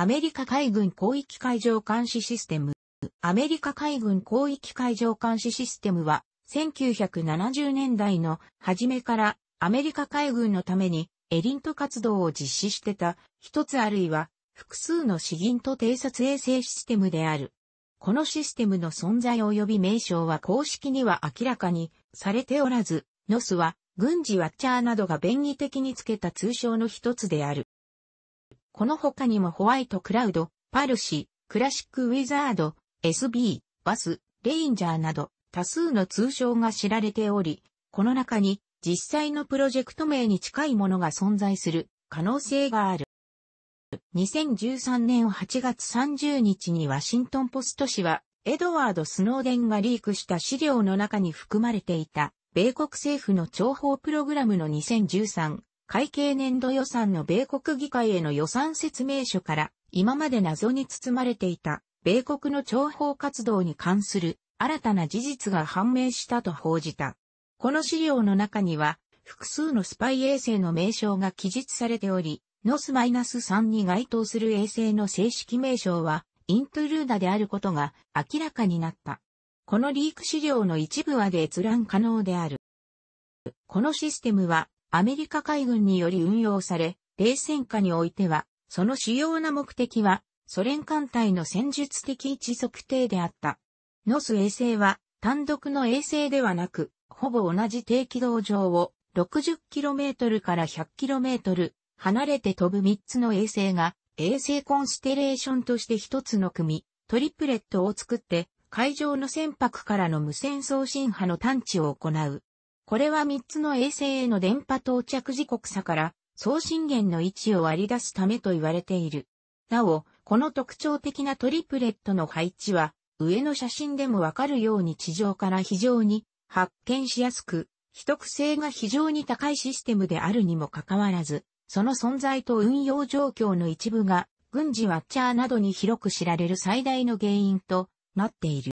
アメリカ海軍広域海上監視システム。アメリカ海軍広域海上監視システムは、1970年代の初めからアメリカ海軍のためにエリント活動を実施してた一つあるいは複数の詩吟と偵察衛星システムである。このシステムの存在及び名称は公式には明らかにされておらず、ノスは軍事ワッチャーなどが便宜的につけた通称の一つである。この他にもホワイトクラウド、パルシ、クラシックウィザード、SB、バス、レインジャーなど多数の通称が知られており、この中に実際のプロジェクト名に近いものが存在する可能性がある。2013年8月30日にワシントンポスト紙は、エドワード・スノーデンがリークした資料の中に含まれていた、米国政府の諜報プログラムの2013会計年度予算の米国議会への予算説明書から今まで謎に包まれていた米国の諜報活動に関する新たな事実が判明したと報じた。この資料の中には複数のスパイ衛星の名称が記述されており、ノス -3 に該当する衛星の正式名称はイントゥルーダであることが明らかになった。このリーク資料の一部は閲覧可能である。このシステムはアメリカ海軍により運用され、冷戦下においては、その主要な目的は、ソ連艦隊の戦術的位置測定であった。ノス衛星は、単独の衛星ではなく、ほぼ同じ低軌道上を 60km から 100km 離れて飛ぶ3つの衛星が衛星コンステレーションとして1つの組、トリプレットを作って海上の船舶からの無線送信波の探知を行う。これは3つの衛星への電波到着時刻差から送信源の位置を割り出すためと言われている。なお、この特徴的なトリプレットの配置は、上の写真でもわかるように地上から非常に発見しやすく、秘匿性が非常に高いシステムであるにもかかわらず、その存在と運用状況の一部が、軍事ワッチャーなどに広く知られる最大の原因となっている。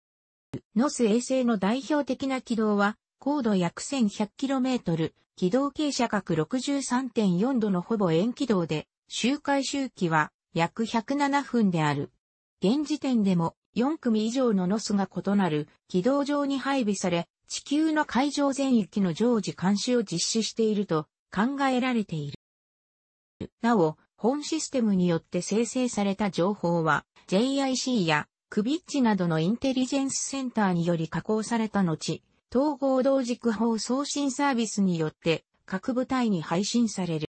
ノス衛星の代表的な軌道は、高度約 1100km、軌道傾斜角63.4度のほぼ円軌道で、周回周期は約107分である。現時点でも4組以上のノスが異なる軌道上に配備され、地球の海上全域の常時監視を実施していると考えられている。なお、本システムによって生成された情報は JIC やクビッチなどのインテリジェンスセンターにより加工された後、統合同軸法送信サービスによって各部隊に配信される。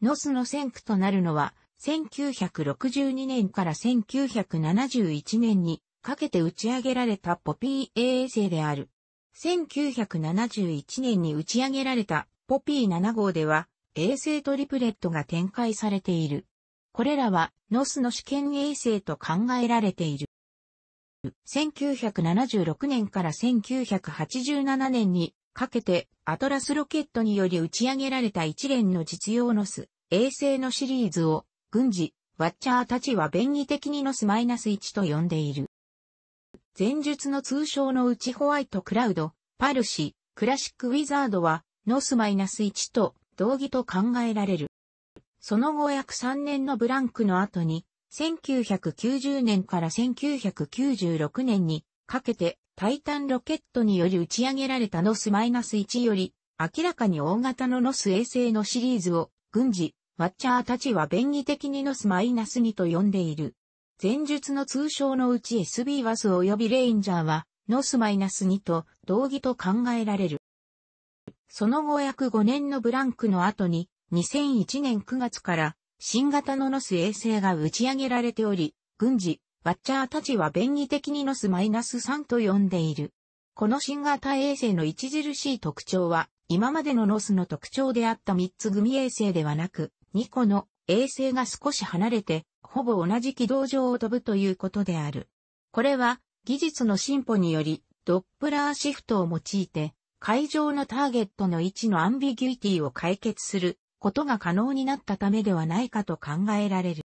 ノスの先駆となるのは、1962年から1971年にかけて打ち上げられたポピー衛星である。1971年に打ち上げられたポピー7号では衛星トリプレットが展開されている。これらはノスの試験衛星と考えられている。1976年から1987年にかけてアトラスロケットにより打ち上げられた一連の実用のス衛星のシリーズを軍事、ワッチャーたちは便宜的にノスマイナス -1 と呼んでいる。前述の通称のうちホワイトクラウド、パルシ、クラシックウィザードはノス -1 と同義と考えられる。その後約3年のブランクの後に1990年から1996年にかけてタイタンロケットにより打ち上げられたノス -1 より明らかに大型のノス衛星のシリーズを軍事、ワッチャーたちは便宜的にノス -2 と呼んでいる。前述の通称のうち SB ワス及びレインジャーはノス -2 と同義と考えられる。その後約5年のブランクの後に2001年9月から新型のノス衛星が打ち上げられており、軍事、ワッチャーたちは便宜的にノスマイナス -3 と呼んでいる。この新型衛星の著しい特徴は、今までのノスの特徴であった3つ組衛星ではなく、2個の衛星が少し離れて、ほぼ同じ軌道上を飛ぶということである。これは、技術の進歩により、ドップラーシフトを用いて、海上のターゲットの位置のアンビギュイティを解決することが可能になったためではないかと考えられる。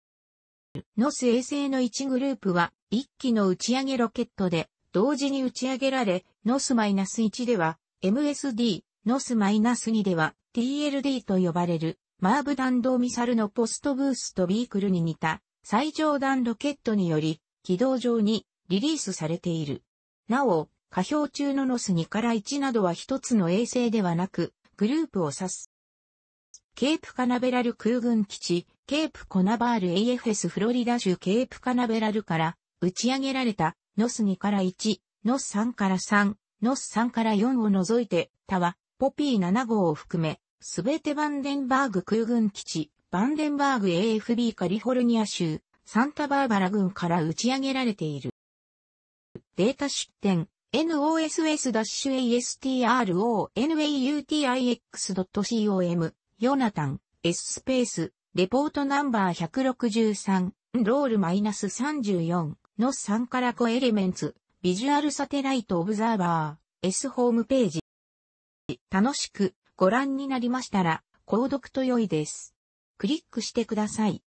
ノス衛星の1グループは1機の打ち上げロケットで同時に打ち上げられ、ノス -1 では MSD、ノス -2 では TLD と呼ばれるマーブ弾道ミサルのポストブーストビークルに似た最上段ロケットにより軌道上にリリースされている。なお、下表中のノス2から1などは一つの衛星ではなく、グループを指す。ケープカナベラル空軍基地、ケープコナバール AFS フロリダ州ケープカナベラルから打ち上げられた、ノス2から1、ノス3から3、ノス3から4を除いて、他は、ポピー7号を含め、すべてバンデンバーグ空軍基地、バンデンバーグ AFB カリフォルニア州、サンタバーバラ軍から打ち上げられている。データ出展、noss-astro.nautix.com ヨナタン、S スペース、レポートナンバー163、ロールマイナス34の3からコエレメンツ、ビジュアルサテライトオブザーバー、S ホームページ。楽しくご覧になりましたら、購読と良いです。クリックしてください。